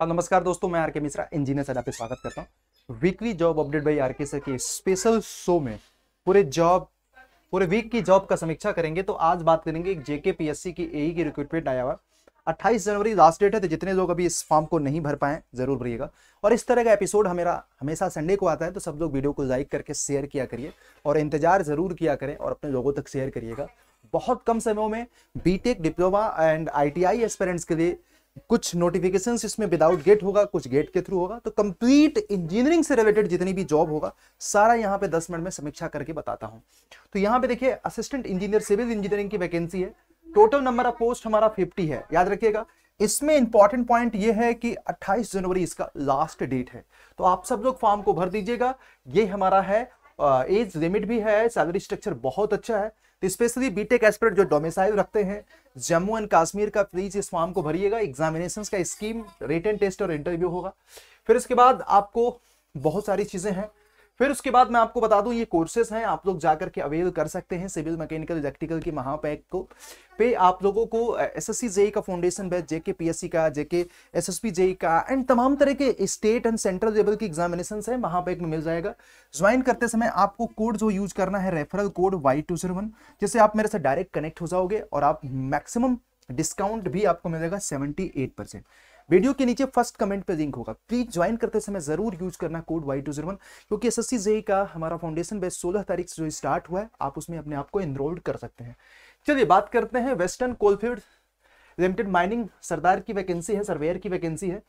हाँ, नमस्कार दोस्तों मैं आरके मिश्रा इंजीनियर सर आपका स्वागत करता हूँ weekly job update by RK sir के स्पेशल शो में पूरे जॉब पूरे वीक की जॉब का समीक्षा करेंगे तो आज बात करेंगे जेके पीएससी की एई e की रिक्रूटमेंट आया हुआ 28 जनवरी लास्ट डेट है तो जितने लोग अभी इस फॉर्म को नहीं भर पाए जरूर भरिएगा और इस तरह का एपिसोड हमेरा हमेशा संडे को आता है तो सब लोग वीडियो को लाइक करके शेयर किया करिए और इंतजार जरूर किया करें और अपने लोगों तक शेयर करिएगा बहुत कम समय में बीटेक डिप्लोमा एंड आईटीआई टी के लिए कुछ नोटिफिकेशन इसमें विदाउट गेट होगा कुछ गेट के थ्रू होगा तो कंप्लीट इंजीनियरिंग से रिलेटेड जितनी भी जॉब होगा सारा यहाँ पे दस मिनट में समीक्षा करके बताता हूँ तो यहाँ पे देखिए असिस्टेंट इंजीनियर सिविल इंजीनियरिंग की वैकेंसी है टोटल नंबर ऑफ पोस्ट हमारा फिफ्टी है याद रखिएगा इसमें इंपॉर्टेंट पॉइंट ये है कि 28 जनवरी इसका लास्ट डेट है तो आप सब लोग फॉर्म को भर दीजिएगा ये हमारा है एज लिमिट भी है सैलरी स्ट्रक्चर बहुत अच्छा है स्पेशली बीटेक एक्सपर्ट जो डोमिसाइल रखते हैं जम्मू एंड कश्मीर का फ्रीज इस फॉर्म को भरिएगा एग्जामिनेशन का स्कीम रिटर्न टेस्ट और इंटरव्यू होगा फिर इसके बाद आपको बहुत सारी चीज़ें हैं फिर उसके बाद मैं आपको बता दूं ये कोर्सेज हैं आप लोग जाकर के अवेल कर सकते हैं सिविल मैकेनिकल इलेक्ट्रिकल की महापैक को पे आप लोगों को एस एस जेई का फाउंडेशन बैच जेके पीएससी का जेके एसएसपी जेई का एंड तमाम तरह के स्टेट एंड सेंट्रल लेवल की एग्जामिनेशन है महापैक में मिल जाएगा ज्वाइन करते समय आपको कोड जो यूज करना है referral code Y two zero one जिससे आप मेरे से डायरेक्ट कनेक्ट हो जाओगे और आप मैक्सिमम डिस्काउंट भी आपको मिलेगा सेवेंटी एट परसेंट वीडियो के नीचे फर्स्ट कमेंट पे लिंक होगा प्लीज ज्वाइन करते समय जरूर यूज करना code Y two zero one क्योंकि एस एस का हमारा फाउंडेशन बेस सोलह तारीख से जो स्टार्ट हुआ है आप उसमें अपने आप को इनरोल्ड कर सकते हैं चलिए बात करते हैं western coalfield limited mining sardar की वैकेंसी है सर्वेयर की वैकेंसी है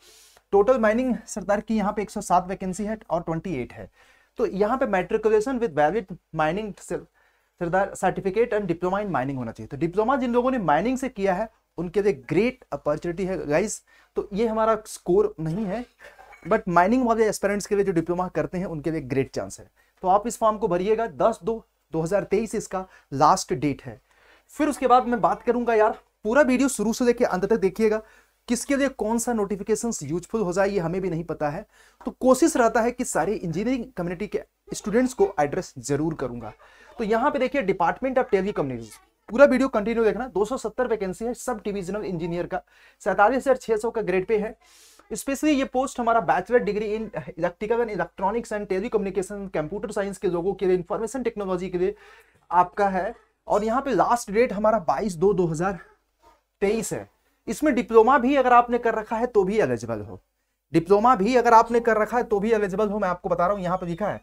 टोटल माइनिंग सरदार की यहाँ पे एक वैकेंसी है और ट्वेंटी है तो यहाँ पे matriculation with valid mining sardar certificate and diploma in mining होना चाहिए तो डिप्लोमा जिन लोगों ने माइनिंग से किया है उनके लिए ग्रेट अपॉर्चुनिटी है गाइस तो ये हमारा स्कोर नहीं है बट माइनिंग वाले एस्पेरेंट्स के लिए जो डिप्लोमा करते हैं उनके लिए ग्रेट चांस है तो आप इस फॉर्म को भरिएगा दस दो दो इसका लास्ट डेट है फिर उसके बाद मैं बात करूंगा यार पूरा वीडियो शुरू से लेकर अंत तक देखिएगा किसके लिए कौन सा नोटिफिकेशन यूजफुल हो जाए ये हमें भी नहीं पता है तो कोशिश रहता है कि सारे इंजीनियरिंग कम्युनिटी के स्टूडेंट्स को एड्रेस जरूर करूंगा तो यहाँ पे देखिए डिपार्टमेंट ऑफ टेली कम्युनिकेशन पूरा वीडियो कंटिन्यू देखना 270 वैकेंसी है सब डिविजनल इंजीनियर का सैंतालीस हजार छह सौ का ग्रेड पे है स्पेशली ये पोस्ट हमारा bachelor degree in electrical and electronics and telecommunication computer science के लोगों के लिए इन्फॉर्मेशन टेक्नोलॉजी के लिए आपका है और यहाँ पे लास्ट डेट हमारा बाईस दो दो हजार तेईस है इसमें डिप्लोमा भी अगर आपने कर रखा है तो भी एलिजिबल हो डिप्लोमा भी अगर आपने कर रखा है तो भी एलिजिबल हो मैं आपको बता रहा हूँ यहाँ पर लिखा है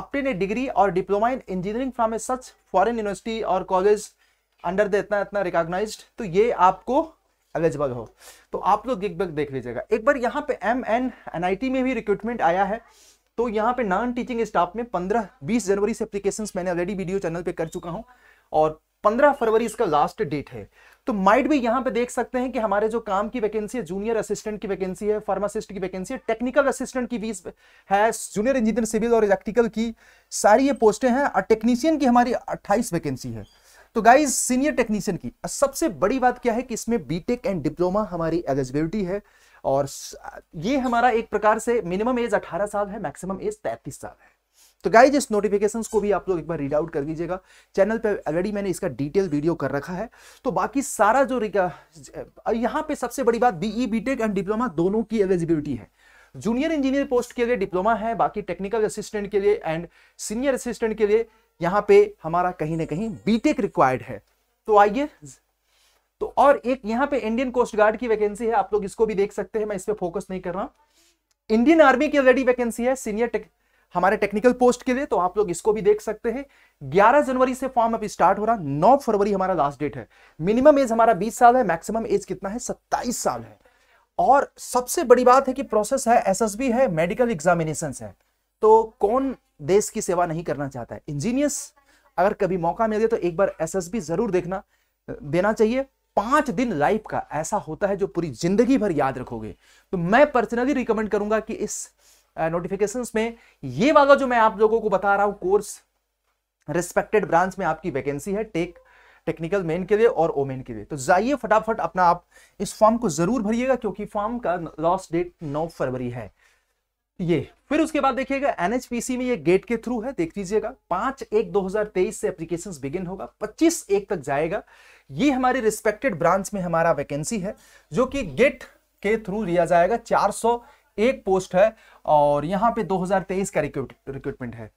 आपने डिग्री और diploma in engineering from a such foreign university और कॉलेज अंडर द इतना इतना रिकॉग्नाइज तो ये आपको एलिजिबल हो तो आप लोग एक बार देख लीजिएगा एक बार यहाँ पे M N N I T में भी रिक्रूटमेंट आया है तो यहाँ पे नॉन टीचिंग स्टाफ में 15 20 जनवरी से अप्लीकेशन मैंने ऑलरेडी वीडियो चैनल पे कर चुका हूँ और 15 फरवरी इसका लास्ट डेट है तो माइट भी यहाँ पे देख सकते हैं कि हमारे जो काम की वैकेंसी है जूनियर असिस्टेंट की वैकेंसी है फार्मासिस्ट की वैकेंसी है टेक्निकल असिस्टेंट की भी है जूनियर इंजीनियर सिविल और इलेक्ट्रिकल की सारी ये पोस्टें हैं और टेक्नीशियन की हमारी अट्ठाईस वैकेंसी है तो गाइज सीनियर टेक्नीशियन की सबसे बड़ी बात क्या है कि इसमें बीटेक एंड डिप्लोमा हमारी एलिजिबिलिटी है और ये हमारा एक प्रकार से मिनिमम एज 18 साल है मैक्सिमम एज 33 साल है तो गाइज इस नोटिफिकेशन को भी आप लोग एक बार रीड आउट कर दीजिएगा चैनल पे ऑलरेडी मैंने इसका डिटेल वीडियो कर रखा है तो बाकी सारा जो यहाँ पे सबसे बड़ी बात बीई बीटेक एंड डिप्लोमा दोनों की एलिजिबिलिटी है जूनियर इंजीनियर पोस्ट के लिए डिप्लोमा है बाकी टेक्निकल असिस्टेंट के लिए एंड सीनियर असिस्टेंट के लिए यहाँ पे हमारा कहीं ना कहीं बीटेक रिक्वायर्ड है तो आइए तो और एक यहाँ पे इंडियन कोस्ट गार्ड की वैकेंसी है आप लोग इसको भी देख सकते हैं मैं इस पर फोकस नहीं कर रहा इंडियन आर्मी की ऑलरेडी वैकेंसी है सीनियर टेक हमारे टेक्निकल पोस्ट के लिए तो आप लोग इसको भी देख सकते हैं ग्यारह जनवरी से फॉर्म अब स्टार्ट हो रहा नौ फरवरी हमारा लास्ट डेट है मिनिमम एज हमारा बीस साल है मैक्सिमम एज कितना है सत्ताईस साल है और सबसे बड़ी बात है कि प्रोसेस है एसएसबी है मेडिकल एग्जामिनेशन है तो कौन देश की सेवा नहीं करना चाहता है इंजीनियर्स अगर कभी मौका मिल गया तो एक बार एसएसबी जरूर देखना देना चाहिए पांच दिन लाइफ का ऐसा होता है जो पूरी जिंदगी भर याद रखोगे तो मैं पर्सनली रिकमेंड करूंगा कि इस नोटिफिकेशन में ये वाला जो मैं आप लोगों को बता रहा हूं कोर्स रिस्पेक्टेड ब्रांच में आपकी वैकेंसी है टेक टेक्निकल मेन के लिए और ओमेन के लिए तो जाइए फटाफट अपना आप इस फॉर्म को जरूर भरिएगा क्योंकि फॉर्म का लास्ट डेट 9 फरवरी है ये फिर उसके बाद देखिएगा एनएचपीसी में ये गेट के थ्रू है देख लीजिएगा पांच एक 2023 से एप्लीकेशन बिगिन होगा 25 एक तक जाएगा ये हमारे रिस्पेक्टेड ब्रांच में हमारा वैकेंसी है जो कि गेट के थ्रू लिया जाएगा 401 पोस्ट है और यहाँ पे 2023 का रिक्रूटमेंट है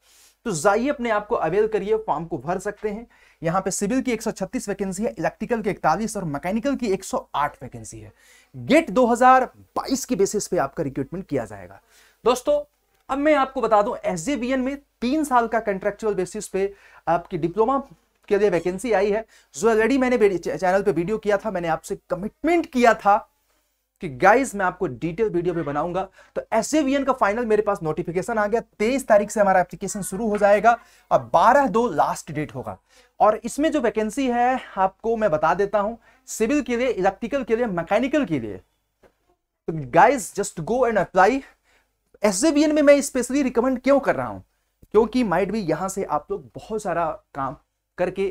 तो जाइए अपने आप को अवेल करिए फॉर्म को भर सकते हैं यहाँ पे सिविल की छत्तीस वैकेंसी है इलेक्ट्रिकल की इकतालीस और मैकेनिकल की आठ वैकेंसी है गेट बाईस के बेसिस पे आपका रिक्रूटमेंट किया जाएगा दोस्तों अब मैं आपको बता दूं एस में तीन साल का कंट्रेक्चुअल बेसिस पे आपकी डिप्लोमा के लिए वैकेंसी आई है जो ऑलरेडी मैंने चैनल पे वीडियो किया था मैंने आपसे कमिटमेंट किया था कि गाइस मैं आपको डिटेल वीडियो पे बनाऊंगा तो एस का फाइनल मेरे पास नोटिफिकेशन आ गया तेईस तारीख से हमारा एप्लीकेशन शुरू हो जाएगा और बारह दो लास्ट डेट होगा और इसमें जो वैकेंसी है आपको मैं बता देता हूं सिविल के लिए इलेक्ट्रिकल के लिए मैकेनिकल के लिए guys just go and apply S में मैं स्पेशली रिकमेंड क्यों कर रहा हूँ क्योंकि माइट भी यहाँ से आप लोग बहुत सारा काम करके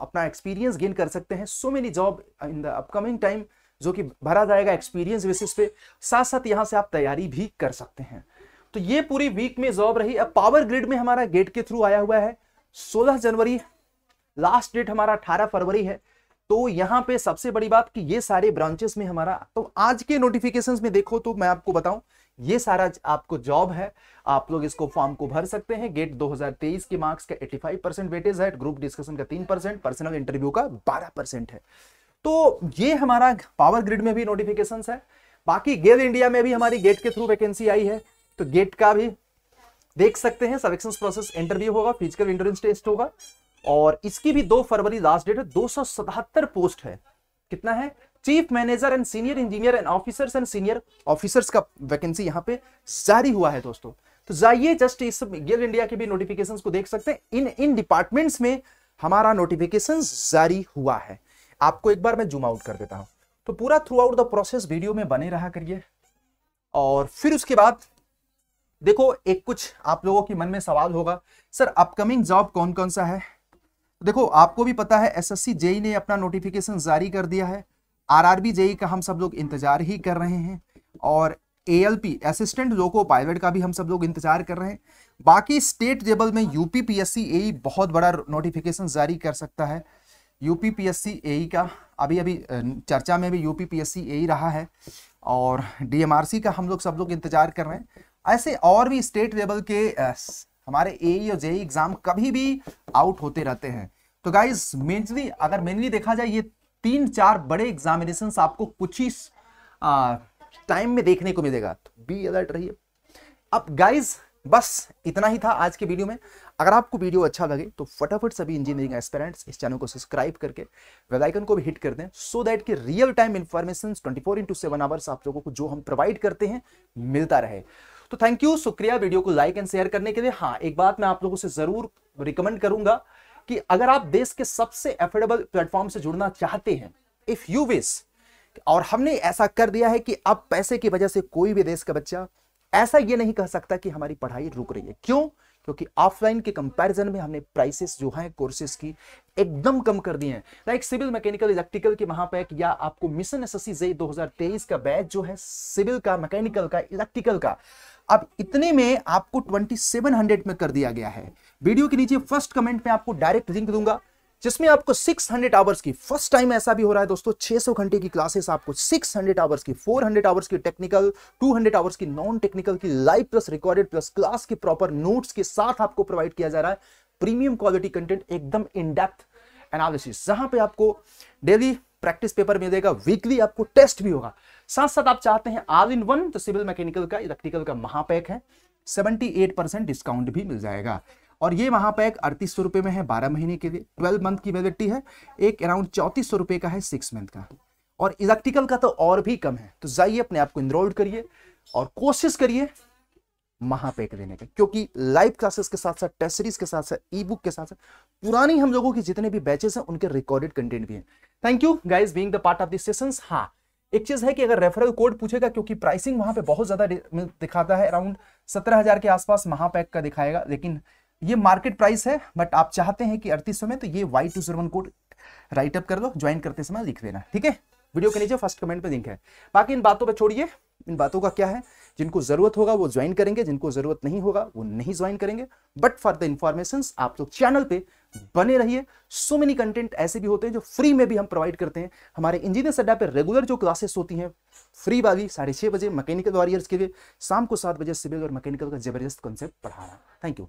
अपना एक्सपीरियंस गेन कर सकते हैं so many job in the upcoming time जो कि भरा जाएगा एक्सपीरियंस बेसिस पे साथ साथ यहाँ से आप तैयारी भी कर सकते हैं तो ये पूरी वीक में जॉब रही अब पावर ग्रिड में हमारा गेट के थ्रू आया हुआ है 16 जनवरी लास्ट डेट हमारा 18 फरवरी है तो यहाँ पे सबसे बड़ी बात कि ये सारे ब्रांचेस में हमारा तो आज के नोटिफिकेशंस में देखो तो मैं आपको बताऊं ये सारा आपको जॉब है आप लोग इसको फॉर्म को भर सकते हैं गेट 2023 के मार्क्स का 85 परसेंट वेटेज है ग्रुप डिस्कशन का 3 परसेंट पर्सनल इंटरव्यू का 12 परसेंट है तो ये हमारा पावर ग्रिड में भी नोटिफिकेशन है बाकी गेल इंडिया में भी हमारी गेट के थ्रू वैकेंसी आई है तो गेट का भी देख सकते हैं सर्वेक्शन प्रोसेस इंटरव्यू होगा फिजिकल इंटरेंस टेस्ट होगा और इसकी भी दो फरवरी लास्ट डेट है दो पोस्ट है कितना है chief manager and senior engineer and officers and senior officers का वैकेंसी यहां पे जारी हुआ है दोस्तों तो जाइए जस्ट इस गेल इंडिया के भी नोटिफिकेशंस को देख सकते हैं इन इन डिपार्टमेंट्स में हमारा नोटिफिकेशन जारी हुआ है आपको एक बार मैं जूम आउट कर देता हूं तो पूरा throughout the process video में बने रहा करिए और फिर उसके बाद देखो एक कुछ आप लोगों के मन में सवाल होगा सर अपकमिंग जॉब कौन कौन सा है देखो आपको भी पता है एसएससी जेई ने अपना नोटिफिकेशन जारी कर दिया है आरआरबी जेई का हम सब लोग इंतजार ही कर रहे हैं और एएलपी असिस्टेंट लोको पायलट का भी हम सब लोग इंतजार कर रहे हैं बाकी स्टेट लेवल में यूपी पीएससी एई बहुत बड़ा नोटिफिकेशन जारी कर सकता है यूपी पीएससी एई का अभी अभी चर्चा में भी यूपी पीएससी एई रहा है और डीएमआरसी का हम लोग सब लोग इंतजार कर रहे हैं ऐसे और भी स्टेट लेवल के हमारे ए e और जेई एग्जाम e कभी भी आउट होते रहते हैं तो गाइज मेनली अगर मेनली देखा जाए ये तीन चार बड़े एग्जामिनेशन आपको कुछ ही टाइम में देखने को मिलेगा तो बी अलर्ट रहिए अब गाइज बस इतना ही था आज के वीडियो में अगर आपको वीडियो अच्छा लगे तो फटाफट सभी इंजीनियरिंग एस्पेरेंट्स इस चैनल को सब्सक्राइब करके बेल आइकन को भी हिट कर दें सो so दैट कि real time information 24 four into seven hours आप लोगों को जो हम प्रोवाइड करते हैं मिलता रहे तो थैंक यू शुक्रिया वीडियो को लाइक एंड शेयर करने के लिए हाँ एक बात मैं आप लोगों से जरूर रिकमेंड करूंगा कि अगर आप देश के सबसे एफोर्डेबल प्लेटफॉर्म से जुड़ना चाहते हैं इफ यू विश और हमने ऐसा कर दिया है कि अब पैसे की वजह से कोई भी देश का बच्चा ऐसा ये नहीं कह सकता कि हमारी पढ़ाई रुक रही है क्यों क्योंकि ऑफलाइन के कंपैरिजन में हमने प्राइसेस जो हैं कोर्सेज की एकदम कम कर दिए हैं लाइक सिविल मैकेनिकल इलेक्ट्रिकल की महापैक या आपको मिशन एस एस जेई का बैच जो है सिविल का मैकेनिकल का इलेक्ट्रिकल का अब इतने में आपको 2700 में कर दिया गया है वीडियो के नीचे फर्स्ट कमेंट में आपको डायरेक्ट लिंक दूंगा जिसमें आपको 600 आवर्स की फर्स्ट टाइम ऐसा भी हो रहा है दोस्तों 600 घंटे की क्लासेस आपको 600 आवर्स की 400 आवर्स की टेक्निकल 200 आवर्स की नॉन टेक्निकल की live plus recorded plus class के प्रॉपर नोट्स के साथ आपको प्रोवाइड किया जा रहा है प्रीमियम क्वालिटी कंटेंट एकदम इन डेप्थ एनालिसिस जहां पे आपको डेली प्रैक्टिस पेपर मिलेगा वीकली आपको टेस्ट भी होगा साथ साथ आप चाहते हैं आल इन वन तो सिविल मैकेनिकल का इलेक्ट्रिकल का महापैक है सेवेंटी डिस्काउंट भी मिल जाएगा और ये वहां पर एक अड़तीस सौ रुपए में है बारह महीने के लिए ट्वेल्व मंथ की वैलिडिटी है एक अराउंड चौंतीस सौ रुपए का है सिक्स मंथ का और इलेक्ट्रिकल का तो और भी कम है तो जाइए अपने आप को इनरोल्ड करिए और कोशिश करिए महापैक लेने का क्योंकि लाइव क्लासेस के साथ साथ टेस्ट सीरीज के साथ साथ ई बुक के साथ साथ पुरानी हम लोगों की जितने भी बैचेस हैं उनके रिकॉर्डेड कंटेंट भी हैं thank you guys being the part of this sessions हाँ एक चीज है कि अगर रेफरल कोड पूछेगा क्योंकि प्राइसिंग वहां पे बहुत ज्यादा दिखाता है अराउंड सत्रह के आसपास महापैक का दिखाएगा लेकिन ये मार्केट प्राइस है बट आप चाहते हैं कि अड़तीस में तो ये Y two zero one code write up कर दो ज्वाइन करते समय लिख देना ठीक है वीडियो के नीचे फर्स्ट कमेंट पे लिंक है बाकी इन बातों पर छोड़िए इन बातों का क्या है जिनको जरूरत होगा वो ज्वाइन करेंगे जिनको जरूरत नहीं होगा वो नहीं ज्वाइन करेंगे बट फॉर द इंफॉर्मेशन आप लोग चैनल पे बने रहिए सो मेनी कंटेंट ऐसे भी होते हैं जो फ्री में भी हम प्रोवाइड करते हैं हमारे इंजीनियर अड्डा पे रेगुलर जो क्लासेस होती हैं फ्री वाली साढ़े छः बजे मैकेनिकल वॉरियर्स के लिए शाम को सात बजे सिविल और मैकेनिकल का जबरदस्त कॉन्सेप्ट पढ़ाना थैंक यू